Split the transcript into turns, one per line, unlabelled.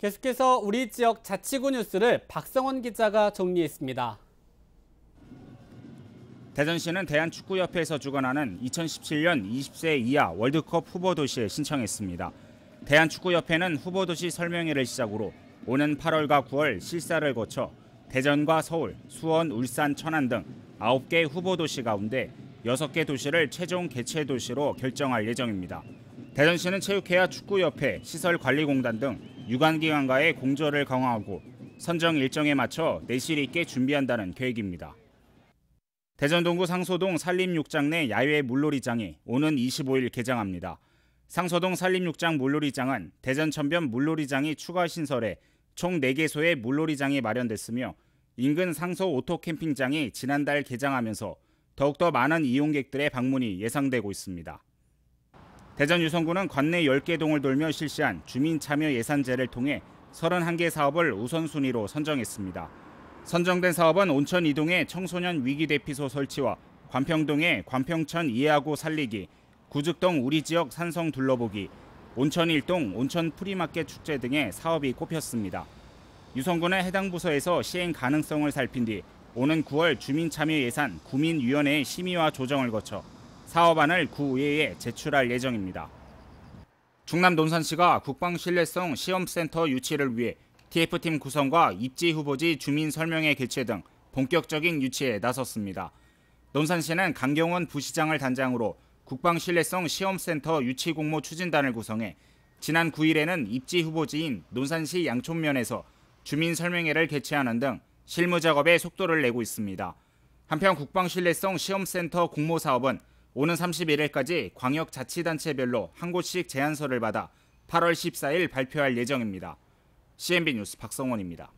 계속해서 우리 지역 자치구 뉴스를 박성원 기자가 정리했습니다. 대전시는 대한축구협회에서 주관하는 2017년 20세 이하 월드컵 후보 도시에 신청했습니다. 대한축구협회는 후보 도시 설명회를 시작으로 오는 8월과 9월 실사를 거쳐 대전과 서울, 수원, 울산, 천안 등 9개 후보 도시 가운데 6개 도시를 최종 개최 도시로 결정할 예정입니다. 대전시는 체육회와 축구협회, 시설관리공단 등 유관기관과의 공조를 강화하고 선정 일정에 맞춰 내실 있게 준비한다는 계획입니다. 대전 동구 상소동 산림육장내 야외 물놀이장이 오는 25일 개장합니다. 상소동 산림육장 물놀이장은 대전 천변 물놀이장이 추가 신설해 총 4개소의 물놀이장이 마련됐으며 인근 상소 오토 캠핑장이 지난달 개장하면서 더욱더 많은 이용객들의 방문이 예상되고 있습니다. 대전 유성구는 관내 10개 동을 돌며 실시한 주민 참여 예산제를 통해 31개 사업을 우선순위로 선정했습니다. 선정된 사업은 온천 이동의 청소년 위기 대피소 설치와 관평동의 관평천 이해하고 살리기, 구직동 우리 지역 산성 둘러보기, 온천 일동 온천 프리마켓 축제 등의 사업이 꼽혔습니다. 유성군의 해당 부서에서 시행 가능성을 살핀 뒤 오는 9월 주민참여 예산 구민위원회 심의와 조정을 거쳐 사업안을 구의회에 제출할 예정입니다. 충남 논산시가 국방신뢰성 시험센터 유치를 위해 TF팀 구성과 입지 후보지 주민 설명회 개최 등 본격적인 유치에 나섰습니다. 논산시는 강경원 부시장을 단장으로 국방신뢰성 시험센터 유치 공모 추진단을 구성해 지난 9일에는 입지 후보지인 논산시 양촌면에서 주민 설명회를 개최하는 등 실무 작업에 속도를 내고 있습니다. 한편 국방신뢰성 시험센터 공모 사업은 오는 31일까지 광역자치단체별로 한 곳씩 제안서를 받아 8월 14일 발표할 예정입니다. CNB 뉴스 박성원입니다.